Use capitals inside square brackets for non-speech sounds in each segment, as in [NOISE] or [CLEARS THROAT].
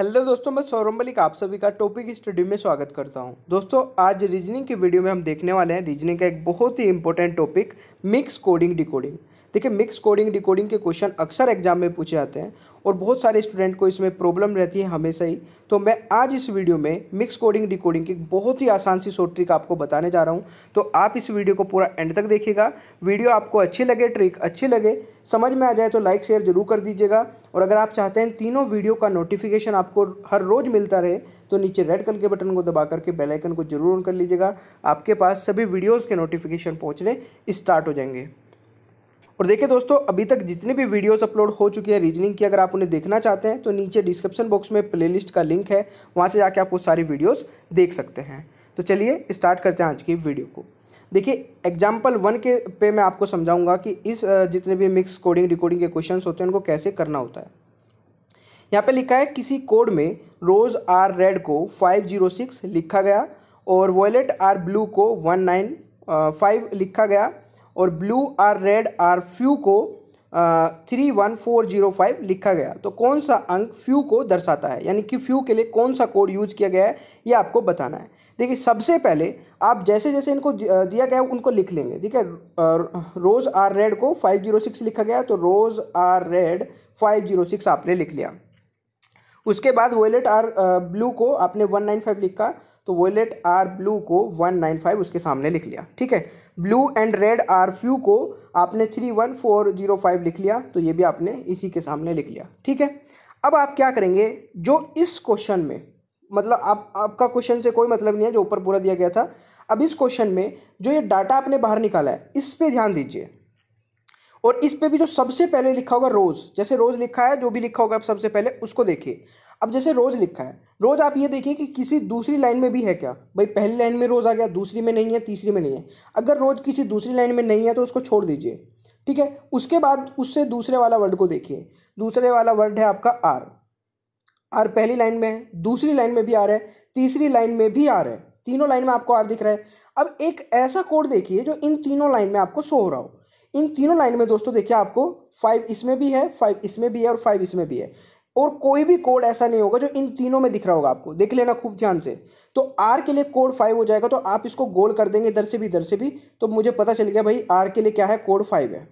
Hello दोस्तों मैं सौरभ मलिक आप सभी का टॉपिक स्टडी में स्वागत करता हूं दोस्तों आज रीजनिंग की वीडियो में हम देखने वाले हैं रीजनिंग का एक बहुत ही important topic mix coding decoding देखिए मिक्स कोडिंग डिकोडिंग के क्वेश्चन अक्सर एग्जाम में पूछे जाते हैं और बहुत सारे स्टूडेंट को इसमें प्रॉब्लम रहती है हमेशा ही तो मैं आज इस वीडियो में मिक्स कोडिंग डिकोडिंग की बहुत ही आसान सी शॉर्ट ट्रिक आपको बताने जा रहा हूँ तो आप इस वीडियो को पूरा एंड तक देखिएगा वीडियो आपको अच्छी लगे ट्रिक अच्छी लगे समझ में आ जाए तो लाइक शेयर जरूर कर दीजिएगा और अगर आप चाहते हैं तीनों वीडियो का नोटिफिकेशन आपको हर रोज़ मिलता रहे तो नीचे रेड कलर के बटन को दबा करके बेलाइकन को जरूर ऑन कर लीजिएगा आपके पास सभी वीडियोज़ के नोटिफिकेशन पहुँचने स्टार्ट हो जाएंगे और देखिए दोस्तों अभी तक जितने भी वीडियोस अपलोड हो चुकी है रीजनिंग की अगर आप उन्हें देखना चाहते हैं तो नीचे डिस्क्रिप्शन बॉक्स में प्लेलिस्ट का लिंक है वहाँ से जाके आप वो सारी वीडियोस देख सकते हैं तो चलिए स्टार्ट करते हैं आज की वीडियो को देखिए एग्जाम्पल वन के पे मैं आपको समझाऊंगा कि इस जितने भी मिक्स कोडिंग रिकॉर्डिंग के क्वेश्चन होते हैं उनको कैसे करना होता है यहाँ पे लिखा है किसी कोड में रोज़ आर रेड को 506 लिखा गया और वॉयलेट आर ब्लू को 195 लिखा गया और blue are red are few को three one four zero five लिखा गया तो कौन सा अंक फ्यू को दर्शाता है यानी कि फ्यू के लिए कौन सा कोड यूज किया गया है ये आपको बताना है देखिए सबसे पहले आप जैसे जैसे इनको दिया गया उनको लिख लेंगे ठीक है रोज़ आर रेड को फाइव जीरो सिक्स लिखा गया तो rose are red five zero six आपने लिख लिया उसके बाद वोलेट आर ब्लू को आपने वन नाइन फाइव लिखा तो वोलेट आर ब्लू को वन नाइन फाइव उसके सामने लिख लिया ठीक है blue and red are few को आपने three one four zero five लिख लिया तो ये भी आपने इसी के सामने लिख लिया ठीक है अब आप क्या करेंगे जो इस क्वेश्चन में मतलब आप आपका क्वेश्चन से कोई मतलब नहीं है जो ऊपर पूरा दिया गया था अब इस क्वेश्चन में जो ये डाटा आपने बाहर निकाला है इस पर ध्यान दीजिए और इस पे भी जो सबसे पहले लिखा होगा रोज़ जैसे रोज़ लिखा है जो भी लिखा होगा सबसे पहले उसको देखिए अब जैसे रोज़ लिखा है रोज़ आप ये देखिए कि किसी दूसरी लाइन में भी है क्या भाई पहली लाइन में रोज़ आ गया दूसरी में नहीं है तीसरी में नहीं है अगर रोज़ किसी दूसरी लाइन में नहीं है तो उसको छोड़ दीजिए ठीक है उसके बाद उससे दूसरे वाला वर्ड को देखिए दूसरे वाला वर्ड है आपका आर आर पहली लाइन में है दूसरी लाइन में भी आ रहा है तीसरी लाइन में भी आ रहा है तीनों लाइन में आपको आर दिख रहा है अब एक ऐसा कोड देखिए जो इन तीनों लाइन में आपको शो हो रहा हो इन तीनों लाइन में दोस्तों देखिए आपको फाइव इसमें भी है फाइव इसमें भी है और फाइव इसमें भी है और कोई भी कोड ऐसा नहीं होगा जो इन तीनों में दिख रहा होगा आपको देख लेना खूब ध्यान से तो आर के लिए कोड फाइव हो जाएगा तो आप इसको गोल कर देंगे इधर से भी इधर से भी तो मुझे पता चल गया भाई आर के लिए क्या है कोड फाइव है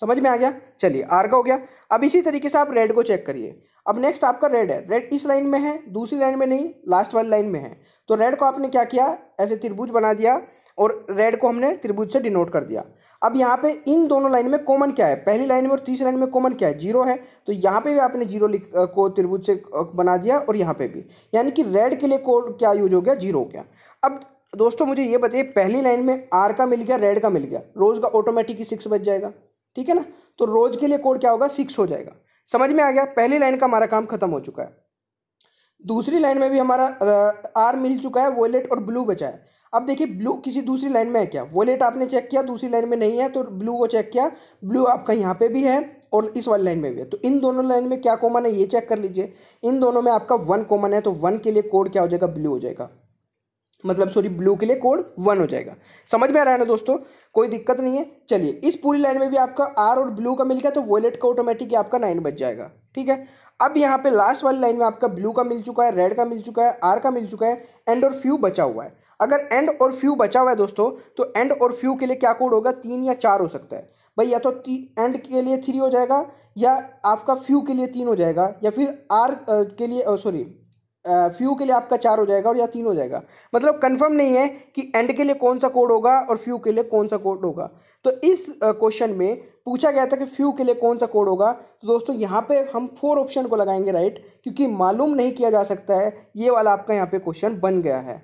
समझ में आ गया चलिए आर का हो गया अब इसी तरीके से आप रेड को चेक करिए अब नेक्स्ट आपका रेड है रेड इस लाइन में है दूसरी लाइन में नहीं लास्ट वाली लाइन में है तो रेड को आपने क्या किया ऐसे त्रिभुज बना दिया और रेड को हमने त्रिभुज से डिनोट कर दिया अब यहाँ पे इन दोनों लाइन में कॉमन क्या है पहली लाइन में और तीसरी लाइन में कॉमन क्या है जीरो है तो यहाँ पे भी आपने जीरो को त्रिभुज से बना दिया और यहाँ पे भी यानी कि रेड के लिए कोड क्या यूज हो गया जीरो हो गया अब दोस्तों मुझे ये बताइए पहली लाइन में आर का मिल गया रेड का मिल गया रोज़ का ऑटोमेटिक ही सिक्स बच जाएगा ठीक है ना तो रोज़ के लिए कोड क्या होगा सिक्स हो जाएगा समझ में आ गया पहली लाइन का हमारा काम खत्म हो चुका है दूसरी लाइन में भी हमारा आर मिल चुका है वॉलेट और ब्लू बचा है अब देखिए ब्लू किसी दूसरी लाइन में है क्या वॉलेट आपने चेक किया दूसरी लाइन में नहीं है तो ब्लू को चेक किया ब्लू आपका यहाँ पे भी है और इस वाली लाइन में भी है तो इन दोनों लाइन में क्या कॉमन है ये चेक कर लीजिए इन दोनों में आपका वन कॉमन है तो वन के लिए कोड क्या हो जाएगा ब्लू हो जाएगा मतलब सॉरी ब्लू के लिए कोड वन हो जाएगा समझ में आ रहा है ना दोस्तों कोई दिक्कत नहीं है चलिए इस पूरी लाइन में भी आपका आर और ब्लू का मिल गया तो वॉलेट का ऑटोमेटिक आपका नाइन बच जाएगा ठीक है अब यहाँ पे लास्ट वाली लाइन में आपका ब्लू का मिल चुका है रेड का मिल चुका है आर का मिल चुका है एंड और फ्यू बचा हुआ है अगर एंड और फ्यू बचा हुआ है दोस्तों तो एंड और फ्यू के लिए क्या कोड होगा तीन या चार हो सकता है भाई या तो एंड के लिए थ्री हो जाएगा या आपका फ्यू के लिए तीन हो जाएगा या फिर आर के लिए सॉरी फ्यू के लिए आपका चार हो जाएगा और या तीन हो जाएगा मतलब कंफर्म नहीं है कि एंड के लिए कौन सा कोड होगा और फ्यू के लिए कौन सा कोड होगा तो इस क्वेश्चन में पूछा गया था कि फ्यू के लिए कौन सा कोड होगा तो दोस्तों यहाँ पे हम फोर ऑप्शन को लगाएंगे राइट क्योंकि मालूम नहीं किया जा सकता है ये वाला आपका यहाँ पे क्वेश्चन बन गया है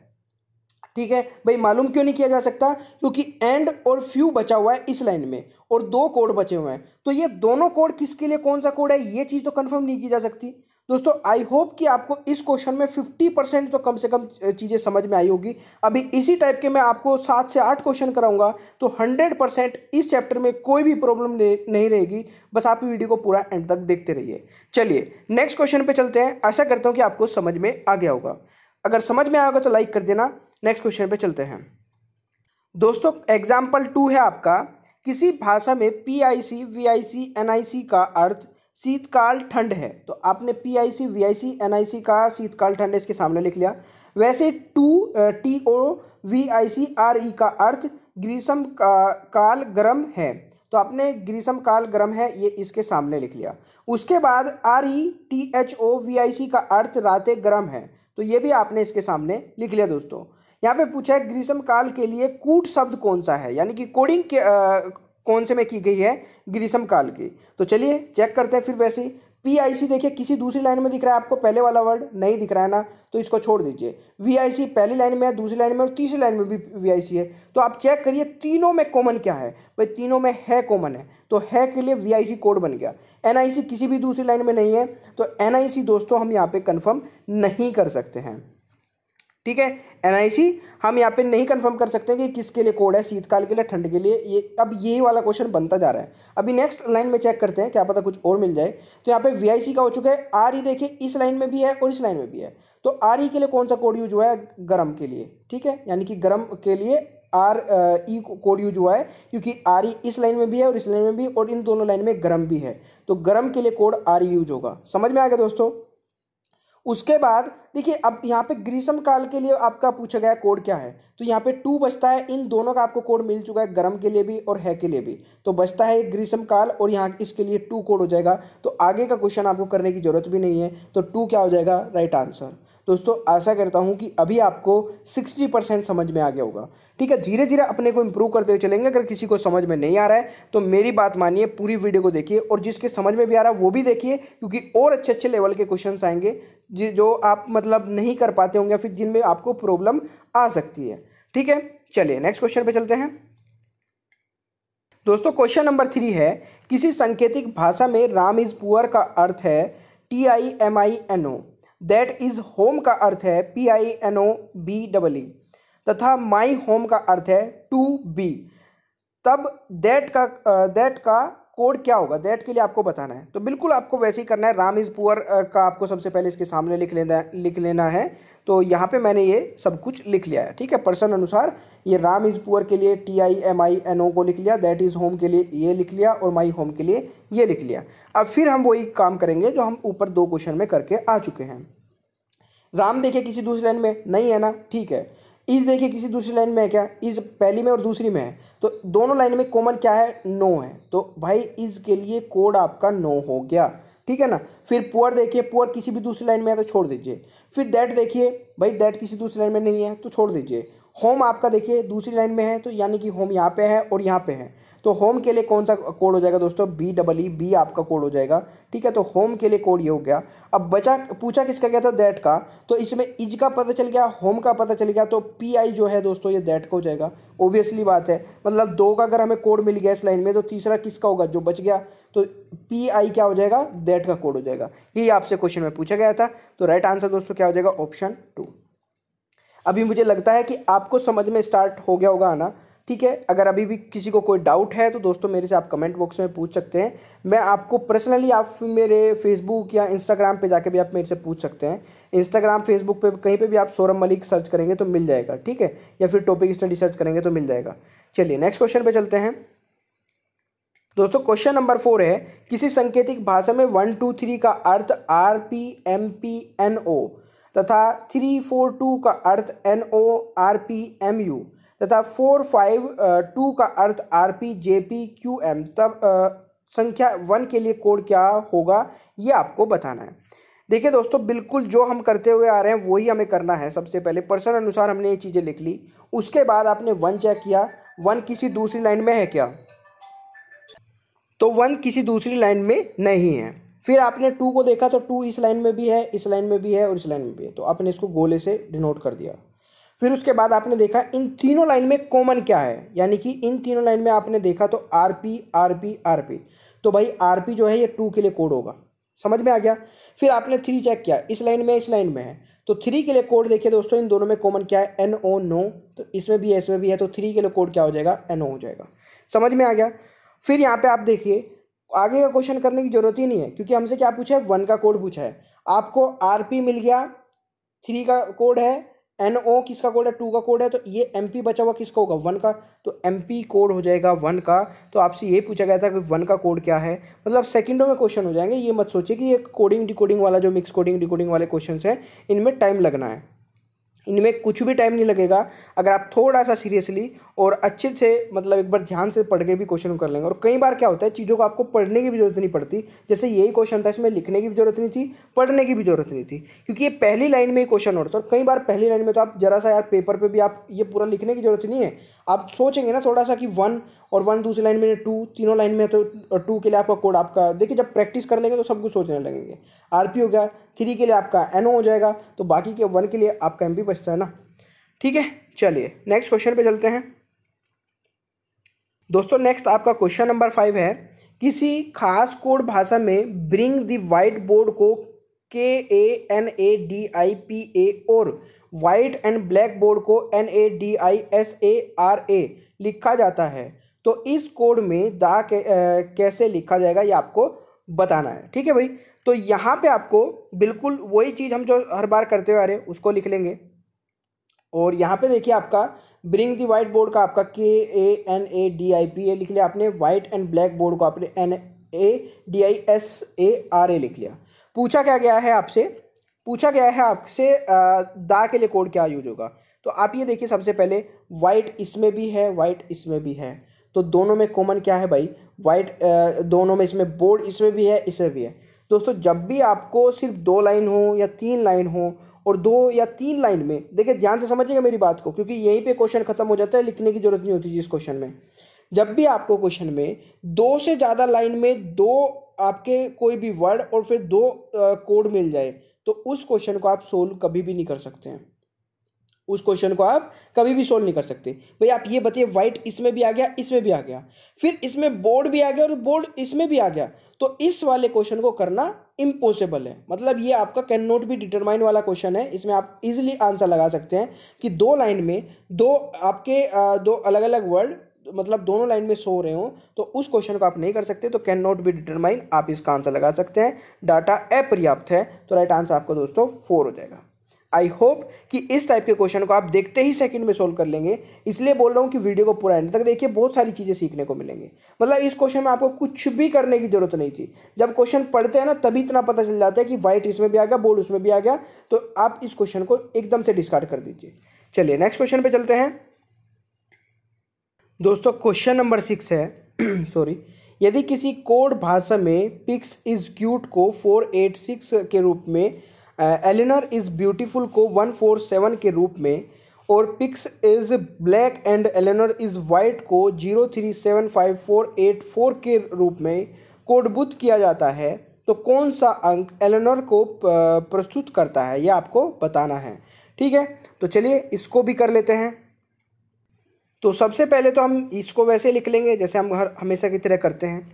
ठीक है भाई मालूम क्यों नहीं किया जा सकता क्योंकि एंड और फ्यू बचा हुआ है इस लाइन में और दो कोड बचे हुए हैं तो ये दोनों कोड किसके लिए कौन सा कोड है ये चीज़ तो कन्फर्म नहीं की जा सकती दोस्तों आई होप कि आपको इस क्वेश्चन में 50 परसेंट तो कम से कम चीज़ें समझ में आई होगी अभी इसी टाइप के मैं आपको सात से आठ क्वेश्चन कराऊंगा तो 100 परसेंट इस चैप्टर में कोई भी प्रॉब्लम नहीं रहेगी बस आप वीडियो को पूरा एंड तक देखते रहिए चलिए नेक्स्ट क्वेश्चन पर चलते हैं आशा करता हूँ कि आपको समझ में आ गया होगा अगर समझ में आएगा तो लाइक कर देना नेक्स्ट क्वेश्चन पर चलते हैं दोस्तों एग्जाम्पल टू है आपका किसी भाषा में P I C V I C N I C का अर्थ शीतकाल ठंड है तो आपने P I C V I C N I C का शीतकाल ठंड इसके सामने लिख लिया वैसे टू T O V I C R E का अर्थ ग्रीष्म का, काल गर्म है तो आपने ग्रीष्म काल गर्म है ये इसके सामने लिख लिया उसके बाद R E T H O V I C का अर्थ रातें गर्म है तो ये भी आपने इसके सामने लिख लिया दोस्तों यहाँ पे पूछा है ग्रीष्म काल के लिए कूट शब्द कौन सा है यानी कि कोडिंग के कौन से में की गई है ग्रीष्म काल की तो चलिए चेक करते हैं फिर वैसे ही पी आई सी देखिए किसी दूसरी लाइन में दिख रहा है आपको पहले वाला वर्ड नहीं दिख रहा है ना तो इसको छोड़ दीजिए वी आई सी पहली लाइन में है दूसरी लाइन में और तीसरी लाइन में भी वी आई सी है तो आप चेक करिए तीनों में कॉमन क्या है भाई तीनों में है कॉमन है तो है के लिए वी आई सी कोड बन गया एन आई सी किसी भी दूसरी लाइन में नहीं है तो एन आई सी दोस्तों हम यहाँ पर कन्फर्म नहीं कर सकते हैं ठीक है एनआईसी हम यहाँ पे नहीं कंफर्म कर सकते कि किसके लिए कोड है शीतकाल के लिए ठंड के लिए ये अब यही वाला क्वेश्चन बनता जा रहा है अभी नेक्स्ट लाइन में चेक करते हैं क्या पता कुछ और मिल जाए तो यहाँ पे वीआईसी का हो चुका है आर ई e देखिए इस लाइन में भी है और इस लाइन में भी है तो आर ई e के लिए कौन सा कोड यूज हुआ है गर्म के लिए ठीक है यानी कि गर्म के लिए आर ई कोड यूज हुआ है क्योंकि आर ई e इस लाइन में भी है और इस लाइन में भी और इन दोनों लाइन में गर्म भी है तो गर्म के लिए कोड आर ई यूज होगा समझ में आ गया दोस्तों उसके बाद देखिए अब यहाँ पे ग्रीष्म काल के लिए आपका पूछा गया कोड क्या है तो यहाँ पे टू बचता है इन दोनों का आपको कोड मिल चुका है गर्म के लिए भी और है के लिए भी तो बचता है ग्रीष्म काल और यहाँ इसके लिए टू कोड हो जाएगा तो आगे का क्वेश्चन आपको करने की ज़रूरत भी नहीं है तो टू क्या हो जाएगा राइट आंसर दोस्तों आशा करता हूँ कि अभी आपको सिक्सटी परसेंट समझ में आ गया होगा ठीक है धीरे धीरे अपने को इम्प्रूव करते हुए चलेंगे अगर किसी को समझ में नहीं आ रहा है तो मेरी बात मानिए पूरी वीडियो को देखिए और जिसके समझ में भी आ रहा है वो भी देखिए क्योंकि और अच्छे अच्छे लेवल के क्वेश्चन आएंगे जो आप मतलब नहीं कर पाते होंगे फिर जिनमें आपको प्रॉब्लम आ सकती है ठीक है चलिए नेक्स्ट क्वेश्चन पे चलते हैं दोस्तों क्वेश्चन नंबर थ्री है किसी संकेतिक भाषा में राम इज़ पुअर का अर्थ है T I M I N O that is home का अर्थ है P I N O B double E तथा माई होम का अर्थ है टू बी तब दैट का दैट का कोड क्या होगा दैट के लिए आपको बताना है तो बिल्कुल आपको वैसे ही करना है राम इज़ पुअर का आपको सबसे पहले इसके सामने लिख लेना लिख लेना है तो यहाँ पे मैंने ये सब कुछ लिख लिया है ठीक है पर्सन अनुसार ये राम इज़ पुअर के लिए T I M I N O को लिख लिया दैट इज़ होम के लिए ये लिख लिया और माई होम के लिए ये लिख लिया अब फिर हम वही काम करेंगे जो हम ऊपर दो क्वेश्चन में करके आ चुके हैं राम देखे किसी दूसरे लाइन में नहीं है ना ठीक है इज़ देखिए किसी दूसरी लाइन में है क्या इज़ पहली में और दूसरी में है तो दोनों लाइन में कॉमन क्या है नो है तो भाई इज़ के लिए कोड आपका नो हो गया ठीक है ना फिर पुअर देखिए पुअर किसी भी दूसरी लाइन में है तो छोड़ दीजिए फिर दैट देखिए भाई दैट किसी दूसरी लाइन में नहीं है तो छोड़ दीजिए होम आपका देखिए दूसरी लाइन में है तो यानी कि होम यहाँ पे है और यहाँ पे है तो होम के लिए कौन सा कोड हो जाएगा दोस्तों बी डबल ई बी आपका कोड हो जाएगा ठीक है तो होम के लिए कोड ये हो गया अब बचा पूछा किसका गया था दैट का तो इसमें इज का पता चल गया होम का पता चल गया तो पी आई जो है दोस्तों ये दैट का हो जाएगा ओब्वियसली बात है मतलब दो का अगर हमें कोड मिल गया इस लाइन में तो तीसरा किसका होगा जो बच गया तो पी आई क्या हो जाएगा दैट का कोड हो जाएगा ये आपसे क्वेश्चन में पूछा गया था तो राइट आंसर दोस्तों क्या हो जाएगा ऑप्शन टू अभी मुझे लगता है कि आपको समझ में स्टार्ट हो गया होगा आना ठीक है अगर अभी भी किसी को कोई डाउट है तो दोस्तों मेरे से आप कमेंट बॉक्स में पूछ सकते हैं मैं आपको पर्सनली आप मेरे फेसबुक या इंस्टाग्राम पे जाके भी आप मेरे से पूछ सकते हैं इंस्टाग्राम फेसबुक पे कहीं पे भी आप सौरभ मलिक सर्च करेंगे तो मिल जाएगा ठीक है या फिर टॉपिक स्टडी सर्च करेंगे तो मिल जाएगा चलिए नेक्स्ट क्वेश्चन पर चलते हैं दोस्तों क्वेश्चन नंबर फोर है किसी संकेतिक भाषा में वन टू थ्री का अर्थ R P M P N O तथा थ्री फोर टू का अर्थ N O R P M U तथा फोर फाइव टू का अर्थ R P J P Q M तब संख्या वन के लिए कोड क्या होगा ये आपको बताना है देखिए दोस्तों बिल्कुल जो हम करते हुए आ रहे हैं वही हमें करना है सबसे पहले पर्सन अनुसार हमने ये चीज़ें लिख ली उसके बाद आपने वन चेक किया वन किसी दूसरी लाइन में है क्या तो वन किसी दूसरी लाइन में नहीं है फिर आपने टू को देखा तो टू इस लाइन में भी है इस लाइन में भी है और इस लाइन में भी है तो आपने इसको गोले से डिनोट कर दिया फिर उसके बाद आपने देखा इन तीनों लाइन में कॉमन क्या है यानी कि इन तीनों लाइन में आपने देखा तो R P R P R P तो भाई आर पी जो है ये टू के लिए कोड होगा समझ में आ गया फिर आपने थ्री चेक किया इस लाइन में इस लाइन में है तो थ्री के लिए कोड देखिए दोस्तों इन दोनों में कॉमन क्या है एन ओ नो तो इसमें भी है इसमें भी है तो थ्री के लिए कोड क्या हो जाएगा एन ओ हो जाएगा समझ में आ गया फिर यहाँ पर आप देखिए आगे का क्वेश्चन करने की ज़रूरत ही नहीं है क्योंकि हमसे क्या पूछा है वन का कोड पूछा है आपको आर पी मिल गया थ्री का कोड है एन ओ किसका कोड है टू का कोड है तो ये एम पी बचा हुआ किसका होगा वन का तो एम पी कोड हो जाएगा वन का तो आपसे ये पूछा गया था कि वन का कोड क्या है मतलब सेकंडों में क्वेश्चन हो जाएंगे ये मत सोचिए कि ये कोडिंग डिकोडिंग वाला जो मिक्स कोडिंग डिकोडिंग वाले क्वेश्चन हैं इनमें टाइम लगना है इनमें कुछ भी टाइम नहीं लगेगा अगर आप थोड़ा सा सीरियसली और अच्छे से मतलब एक बार ध्यान से पढ़ के भी क्वेश्चन कर लेंगे और कई बार क्या होता है चीज़ों को आपको पढ़ने की भी जरूरत नहीं पड़ती जैसे यही क्वेश्चन था इसमें लिखने की भी जरूरत नहीं थी पढ़ने की भी जरूरत नहीं थी क्योंकि ये पहली लाइन में ही क्वेश्चन होता है और कई बार पहली लाइन में तो आप जरा सा यार पेपर पर भी आप ये पूरा लिखने की जरूरत नहीं है आप सोचेंगे ना थोड़ा सा कि वन और वन दूसरी लाइन में टू तीनों लाइन में तो टू के लिए आपका कोड आपका देखिए जब प्रैक्टिस कर लेंगे तो सब कुछ सोचने लगेंगे आर हो गया थ्री के लिए आपका एन हो जाएगा तो बाकी के वन के लिए आपका एम बचता है ना ठीक है चलिए नेक्स्ट क्वेश्चन पे चलते हैं दोस्तों नेक्स्ट आपका क्वेश्चन नंबर फाइव है किसी खास कोड भाषा में ब्रिंग द वाइट बोर्ड को K A N A D I P A और वाइट एंड ब्लैक बोर्ड को N A D I S A R A लिखा जाता है तो इस कोड में दा के, आ, कैसे लिखा जाएगा ये आपको बताना है ठीक है भाई तो यहाँ पे आपको बिल्कुल वही चीज़ हम जो हर बार करते हुए आ रहे उसको लिख लेंगे और यहाँ पे देखिए आपका ब्रिंग दी वाइट बोर्ड का आपका K A N A D I P A लिख लिया आपने वाइट एंड ब्लैक बोर्ड को आपने N A D I S A R A लिख लिया पूछा क्या गया है आपसे पूछा गया है आपसे दा के लिए कोड क्या यूज होगा तो आप ये देखिए सबसे पहले वाइट इसमें भी है वाइट इसमें भी है तो दोनों में कॉमन क्या है भाई वाइट दोनों में इसमें बोर्ड इसमें भी है इसमें भी है दोस्तों जब भी आपको सिर्फ दो लाइन हो या तीन लाइन हो और दो या तीन लाइन में देखिए ध्यान से समझिएगा मेरी बात को क्योंकि यहीं पे क्वेश्चन खत्म हो जाता है लिखने की जरूरत नहीं होती इस क्वेश्चन में जब भी आपको क्वेश्चन में दो से ज़्यादा लाइन में दो आपके कोई भी वर्ड और फिर दो कोड मिल जाए तो उस क्वेश्चन को आप सोल्व कभी भी नहीं कर सकते हैं उस क्वेश्चन को आप कभी भी सोल्व नहीं कर सकते भाई आप ये बताइए वाइट इसमें भी आ गया इसमें भी आ गया फिर इसमें बोर्ड भी आ गया और बोर्ड इसमें भी आ गया तो इस वाले क्वेश्चन को करना इम्पॉसिबल है मतलब ये आपका कैन नॉट बी डिटरमाइन वाला क्वेश्चन है इसमें आप इजिली आंसर लगा सकते हैं कि दो लाइन में दो आपके दो अलग अलग वर्ड मतलब दोनों लाइन में सो रहे हो तो उस क्वेश्चन को आप नहीं कर सकते तो कैन नॉट बी डिटरमाइन आप इसका आंसर लगा सकते हैं डाटा अपर्याप्त है तो राइट आंसर आपका दोस्तों फोर हो जाएगा आई होप कि इस टाइप के क्वेश्चन को आप देखते ही सेकंड में सोल्व कर लेंगे इसलिए बोल रहा हूँ कि वीडियो को पूरा एंड तक देखिए बहुत सारी चीज़ें सीखने को मिलेंगे मतलब इस क्वेश्चन में आपको कुछ भी करने की जरूरत नहीं थी जब क्वेश्चन पढ़ते हैं ना तभी इतना पता चल जाता है कि वाइट इसमें भी आ गया बोर्ड उसमें भी आ गया तो आप इस क्वेश्चन को एकदम से डिस्कार्ड कर दीजिए चलिए नेक्स्ट क्वेश्चन पर चलते हैं दोस्तों क्वेश्चन नंबर सिक्स है सॉरी [CLEARS THROAT] यदि किसी कोड भाषा में पिक्स इज क्यूट को फोर एट सिक्स के रूप में एलिनर इज़ ब्यूटीफुल को वन फोर सेवन के रूप में और pix is black and Elinor is white को zero three seven five four eight four के रूप में कोडबुद्ध किया जाता है तो कौन सा अंक एलिनर को uh, प्रस्तुत करता है यह आपको बताना है ठीक है तो चलिए इसको भी कर लेते हैं तो सबसे पहले तो हम इसको वैसे लिख लेंगे जैसे हम हर हमेशा की तरह करते हैं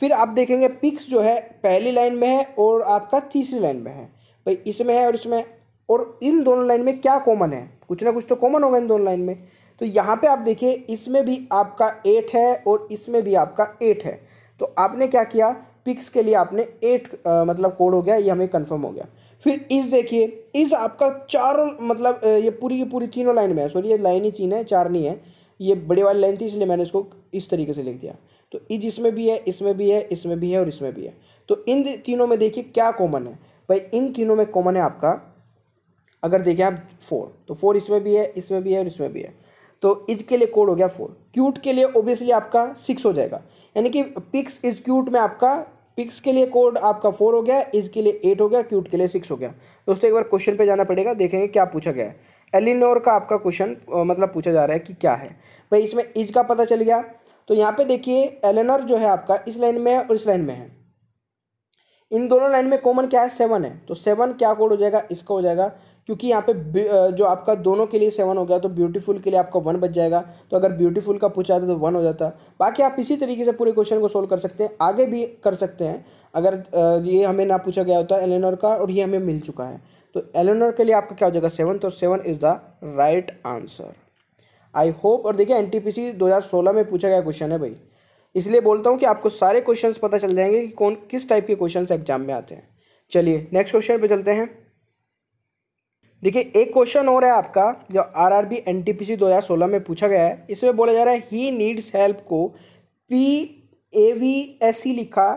फिर आप देखेंगे पिक्स जो है पहली लाइन में है और आपका तीसरी लाइन में है भाई इसमें है और इसमें और इन दोनों लाइन में क्या कॉमन है कुछ ना कुछ तो कॉमन होगा इन दोनों लाइन में तो यहाँ पे आप देखिए इसमें भी आपका एट है और इसमें भी आपका एट है तो आपने क्या किया पिक्स के लिए आपने एट आ, मतलब कोड हो गया ये हमें कंफर्म हो गया फिर इस देखिए इस आपका चारों मतलब ये पूरी की पूरी तीनों लाइन में है सॉरी ये लाइन ही तीन है चार नहीं है ये बड़ी वाली लाइन थी इसलिए मैंने इसको इस तरीके से लिख दिया तो इज इसमें भी है इसमें भी है इसमें भी है और इसमें भी है तो इन तीनों में देखिए क्या कॉमन है भाई इन तीनों में कॉमन है आपका अगर देखें आप फोर तो फोर इसमें भी है इसमें भी है और इसमें भी है तो इज के लिए कोड हो गया फोर क्यूट के लिए ओबियसली आपका सिक्स हो जाएगा यानी कि पिक्स इज क्यूट में आपका पिक्स के लिए कोड आपका फोर हो गया इज के लिए एट हो गया क्यूट के लिए सिक्स हो गया दोस्तों एक बार क्वेश्चन पे जाना पड़ेगा देखेंगे क्या पूछा गया है एलिनोर का आपका क्वेश्चन मतलब पूछा जा रहा है कि क्या है भाई इसमें इज का पता चल गया तो यहाँ पे देखिए एलिनोर जो है आपका इस लाइन में है और इस लाइन में है इन दोनों लाइन में कॉमन क्या है सेवन है तो सेवन क्या कोड हो जाएगा इसका हो जाएगा क्योंकि यहाँ पे जो आपका दोनों के लिए सेवन हो गया तो ब्यूटीफुल के लिए आपका वन बच जाएगा तो अगर ब्यूटीफुल का पूछा था तो वन हो जाता बाकी आप इसी तरीके से पूरे क्वेश्चन को सोल्व कर सकते हैं आगे भी कर सकते हैं अगर ये हमें ना पूछा गया होता एलेनोर का और ये हमें मिल चुका है तो एलेनोर के लिए आपका क्या हो जाएगा सेवन तो seven is the right answer I hope और देखिए एन टी पी सी दो हज़ार सोलह में पूछा गया क्वेश्चन है भाई इसलिए बोलता हूँ कि आपको सारे क्वेश्चंस पता चल जाएंगे कि कौन किस टाइप के क्वेश्चंस एग्जाम में आते हैं चलिए नेक्स्ट क्वेश्चन पे चलते हैं देखिए एक क्वेश्चन और है आपका जो R R B N T P C दो हज़ार सोलह में पूछा गया है इसमें बोला जा रहा है ही नीड्स हेल्प को P A V S C लिखा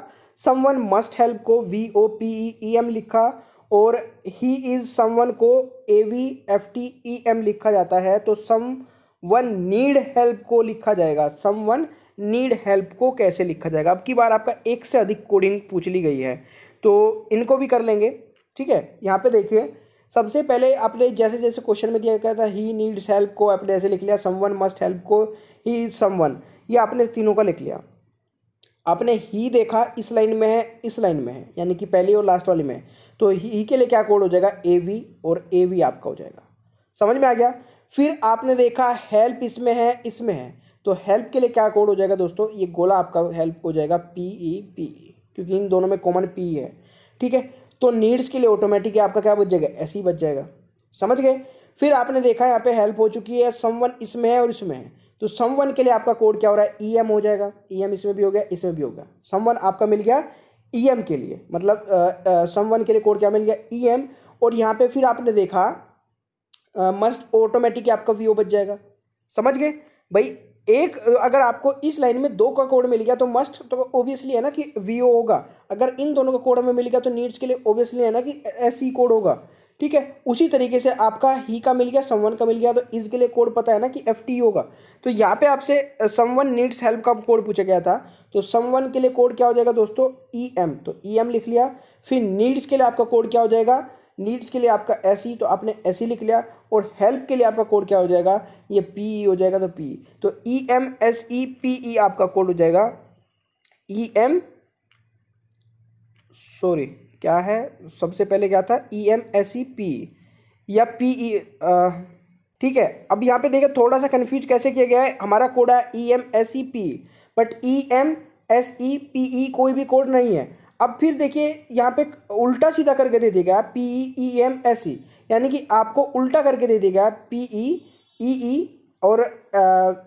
सम वन मस्ट हेल्प को V O P E M लिखा और ही इज़ सम वन को A V F T E M लिखा जाता है तो सम वन नीड हेल्प को लिखा जाएगा सम वन नीड हेल्प को कैसे लिखा जाएगा अब की बार आपका एक से अधिक कोडिंग पूछ ली गई है तो इनको भी कर लेंगे ठीक है यहाँ पे देखिए सबसे पहले आपने जैसे जैसे क्वेश्चन में दिया गया था ही नीड्स हेल्प को आपने ऐसे लिख लिया समवन मस्ट हेल्प को ही इज समवन ये आपने तीनों का लिख लिया आपने ही देखा इस लाइन में है इस लाइन में है यानी कि पहली और लास्ट वाली में है तो ही के लिए क्या कोड हो जाएगा ए वी और ए वी आपका हो जाएगा समझ में आ गया फिर आपने देखा हेल्प इसमें है इसमें है तो हेल्प के लिए क्या कोड हो जाएगा दोस्तों ये गोला आपका हेल्प हो जाएगा पी ई पी ई क्योंकि इन दोनों में कॉमन पी है ठीक है तो नीड्स के लिए ऑटोमेटिक आपका क्या बच जाएगा ऐसे ही e बच जाएगा समझ गए फिर आपने देखा यहाँ पे हेल्प हो चुकी है सम वन इसमें है और इसमें है तो सम वन के लिए आपका कोड क्या हो रहा है ई e एम हो जाएगा ई e एम इसमें भी हो गया इसमें भी हो गया सम वन आपका मिल गया ई एम के लिए मतलब सम वन के लिए कोड क्या मिल गया ई एम और यहाँ पे फिर आपने देखा मस्ट ऑटोमेटिक आपका वी ओ बच जाएगा समझ गए भाई एक अगर आपको इस लाइन में दो का कोड मिल गया तो मस्ट तो ओबियसली है ना कि वी ओ होगा अगर इन दोनों का कोड हमें मिल गया तो नीड्स के लिए ओबियसली है ना कि एस कोड होगा ठीक है उसी तरीके से आपका ही का मिल गया समवन का मिल गया तो इसके लिए कोड पता है ना कि एफ टी होगा तो यहाँ पे आपसे समवन नीड्स हेल्प का कोड पूछा गया था तो समवन के लिए कोड क्या हो जाएगा दोस्तों ई e एम तो ई e एम लिख लिया फिर नीड्स के लिए आपका कोड क्या हो जाएगा नीड्स के लिए आपका एस तो आपने एस लिख लिया और हेल्प के लिए आपका कोड क्या हो जाएगा ये पी e हो जाएगा तो पी e. तो E M S E P E आपका कोड हो जाएगा ई एम सॉरी क्या है सबसे पहले क्या था E M S E P या पी ई e, ठीक है अब यहाँ पे देखिए थोड़ा सा कन्फ्यूज कैसे किया गया है हमारा कोड है E M S E P but E M S E P E कोई भी कोड नहीं है अब फिर देखिए यहाँ पे उल्टा सीधा करके दे दिया गया P E E M S E यानी कि आपको उल्टा करके दे देगा पी ई ई ई और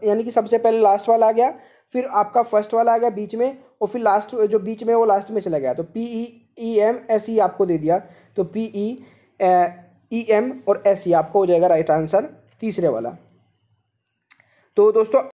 यानी कि सबसे पहले लास्ट वाला आ गया फिर आपका फर्स्ट वाला आ गया बीच में और फिर लास्ट जो बीच में वो लास्ट में चला गया तो P E E M S E आपको दे दिया तो पी ई ई एम और एस ई e, आपको हो जाएगा राइट आंसर तीसरे वाला तो दोस्तों